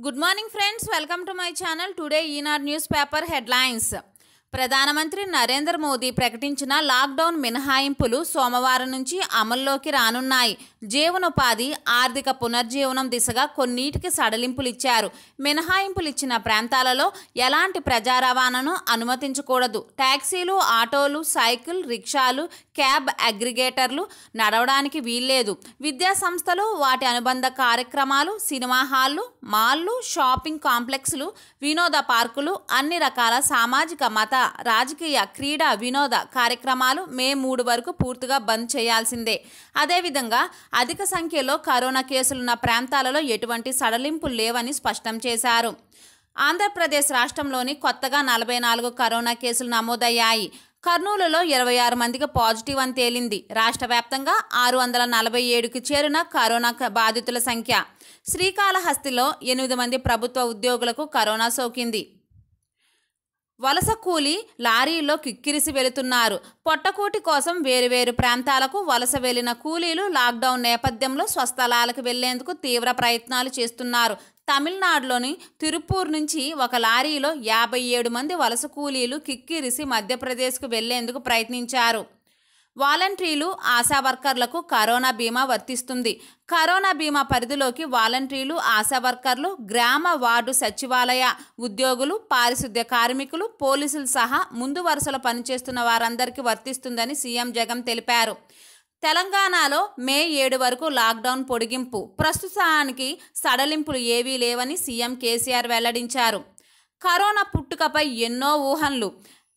Good morning friends, welcome to my channel. Today, in our newspaper headlines. ప్రధానమంత్రి నరేంద్ర మోదీ ప్రకటించిన lockdown మినహాయింపులు సోమవారం నుంచి అమల్లోకి రానున్నాయి జీవనోపాధి ఆర్థిక పునర్జీవనం దిశగా కొన్నిటికి సడలింపులిచ్చారు మినహాయింపులిచ్చిన ప్రాంతాలలో ఎలాంటి ప్రజా రవాణాను అనుమతించకూడదు ట్యాక్సీలు ఆటోలు సైకిల్ రిక్షాలు క్యాబ్ అగ్రిగేటర్లు నడవడానికి వీల్లేదు విద్యా సంస్థలు వాటి అనుబంధ కార్యక్రమాలు సినిమా హాళ్లు మాళ్ళు షాపింగ్ కాంప్లెక్స్లు వినోద పార్కులు అన్ని రకాల సామాజిక మత రాజకీయ క్రీడా వినోద కార్యక్రమాలు మే మూడు వరకు పూర్తిగా బంద్ చేయాల్సిందే అదేవిధంగా అధిక సంఖ్యలో కరోనా కేసులున్న ప్రాంతాలలో ఎటువంటి సడలింపులు లేవని స్పష్టం చేశారు ఆంధ్రప్రదేశ్ రాష్ట్రంలోని కొత్తగా నలభై నాలుగు కరోనా కేసులు నమోదయ్యాయి కర్నూలులో ఇరవై ఆరు మందికి పాజిటివ్ అని తేలింది రాష్ట్ర వ్యాప్తంగా ఆరు వందల నలభై ఏడుకి చేరిన కరోనా బాధితుల సంఖ్య శ్రీకాళహస్తిలో ఎనిమిది మంది ప్రభుత్వ ఉద్యోగులకు కరోనా సోకింది వలస కూలి లారీల్లో కిక్కిరిసి వెళుతున్నారు పొట్టకూటి కోసం వేరువేరు ప్రాంతాలకు వలస వెళ్లిన కూలీలు లాక్డౌన్ నేపథ్యంలో స్వస్థలాలకు వెళ్లేందుకు తీవ్ర ప్రయత్నాలు చేస్తున్నారు తమిళనాడులోని తిరుపూర్ నుంచి ఒక లారీలో యాభై ఏడు మంది వలస కూలీలు కిక్కిరిసి మధ్యప్రదేశ్కు వెళ్లేందుకు ప్రయత్నించారు వాలంటీర్లు ఆశా వర్కర్లకు కరోనా బీమా వర్తిస్తుంది కరోనా బీమా పరిధిలోకి వాలంటీర్లు ఆశా వర్కర్లు గ్రామ వార్డు సచివాలయ ఉద్యోగులు పారిశుద్ధ్య కార్మికులు పోలీసులు సహా ముందు వరుసలో పనిచేస్తున్న వారందరికీ వర్తిస్తుందని సీఎం జగన్ తెలిపారు తెలంగాణలో మే ఏడు వరకు లాక్డౌన్ పొడిగింపు ప్రస్తుతానికి సడలింపులు ఏవీ లేవని సీఎం కేసీఆర్ వెల్లడించారు కరోనా పుట్టుకపై ఎన్నో ఊహన్లు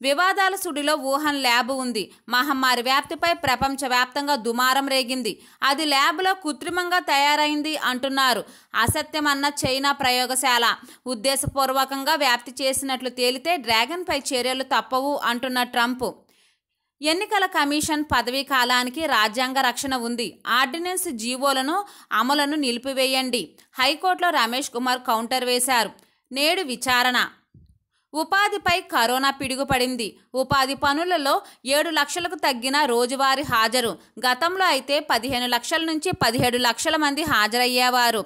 వివాదాల సుడిలో వుహాన్ ల్యాబ్ ఉంది మహమ్మారి వ్యాప్తిపై ప్రపంచవ్యాప్తంగా దుమారం రేగింది అది ల్యాబ్లో కృత్రిమంగా తయారైంది అంటున్నారు అసత్యమన్న చైనా ప్రయోగశాల ఉద్దేశపూర్వకంగా వ్యాప్తి చేసినట్లు తేలితే డ్రాగన్పై చర్యలు తప్పవు అంటున్న ట్రంప్ ఎన్నికల కమిషన్ పదవీ కాలానికి రాజ్యాంగ రక్షణ ఉంది ఆర్డినెన్స్ జీవోలను అమలను నిలిపివేయండి హైకోర్టులో రమేష్ కుమార్ కౌంటర్ వేశారు నేడు విచారణ ఉపాధిపై కరోనా పిడుగుపడింది ఉపాధి పనులలో ఏడు లక్షలకు తగ్గిన రోజువారీ హాజరు గతంలో అయితే పదిహేను లక్షల నుంచి పదిహేడు లక్షల మంది హాజరయ్యేవారు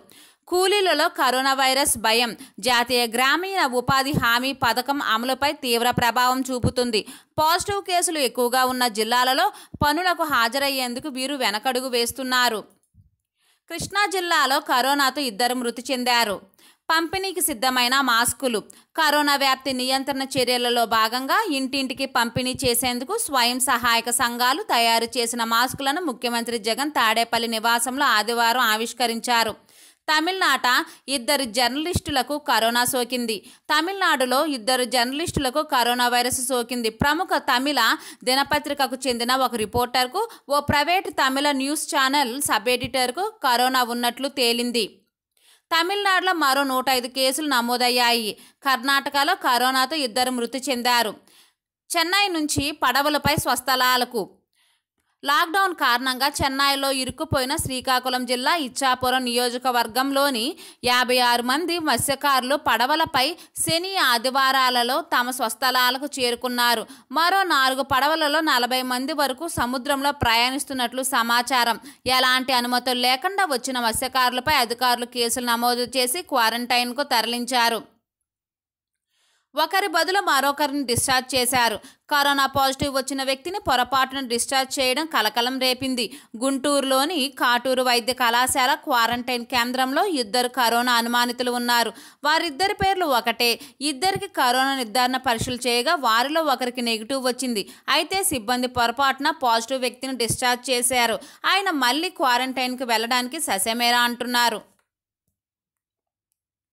కూలీలలో కరోనా వైరస్ భయం జాతీయ గ్రామీణ ఉపాధి హామీ పథకం అమలుపై తీవ్ర ప్రభావం చూపుతుంది పాజిటివ్ కేసులు ఎక్కువగా ఉన్న జిల్లాలలో పనులకు హాజరయ్యేందుకు వీరు వెనకడుగు వేస్తున్నారు కృష్ణా జిల్లాలో కరోనాతో ఇద్దరు మృతి చెందారు పంపిణీకి సిద్ధమైన మాస్కులు కరోనా వ్యాప్తి నియంత్రణ చర్యలలో భాగంగా ఇంటింటికి పంపిణీ చేసేందుకు స్వయం సహాయక సంఘాలు తయారు చేసిన మాస్కులను ముఖ్యమంత్రి జగన్ తాడేపల్లి నివాసంలో ఆదివారం ఆవిష్కరించారు తమిళనాట ఇద్దరు జర్నలిస్టులకు కరోనా సోకింది తమిళనాడులో ఇద్దరు జర్నలిస్టులకు కరోనా వైరస్ సోకింది ప్రముఖ తమిళ దినపత్రికకు చెందిన ఒక రిపోర్టర్కు ఓ private Tamil news channel sub ఎడిటర్కు కరోనా ఉన్నట్లు తేలింది తమిళనాడులో మరో నూట ఐదు కేసులు నమోదయ్యాయి కర్ణాటకలో కరోనాతో ఇద్దరు మృతి చెందారు చెన్నై నుంచి పడవలపై స్వస్థలాలకు లాక్డౌన్ కారణంగా చెన్నైలో ఇరుక్కుపోయిన శ్రీకాకుళం జిల్లా ఇచ్చాపురం నియోజకవర్గంలోని యాభై ఆరు మంది మత్స్యకారులు పడవలపై శని ఆదివారాలలో తమ స్వస్థలాలకు చేరుకున్నారు మరో నాలుగు పడవలలో నలభై మంది వరకు సముద్రంలో ప్రయాణిస్తున్నట్లు సమాచారం ఎలాంటి అనుమతులు లేకుండా వచ్చిన మత్స్యకారులపై అధికారులు కేసులు నమోదు చేసి క్వారంటైన్కు తరలించారు ఒకరి బదులు మరొకరిని డిశ్చార్జ్ చేశారు కరోనా పాజిటివ్ వచ్చిన వ్యక్తిని పొరపాటున డిశ్చార్జ్ చేయడం కలకలం రేపింది గుంటూరులోని కాటూరు వైద్య కళాశాల క్వారంటైన్ కేంద్రంలో ఇద్దరు కరోనా అనుమానితులు ఉన్నారు వారిద్దరి పేర్లు ఒకటే ఇద్దరికి కరోనా నిర్ధారణ పరీక్షలు చేయగా వారిలో ఒకరికి నెగిటివ్ వచ్చింది అయితే సిబ్బంది పొరపాటున పాజిటివ్ వ్యక్తిని డిశ్చార్జ్ చేశారు ఆయన మళ్ళీ క్వారంటైన్కి వెళ్ళడానికి ససేమేరా అంటున్నారు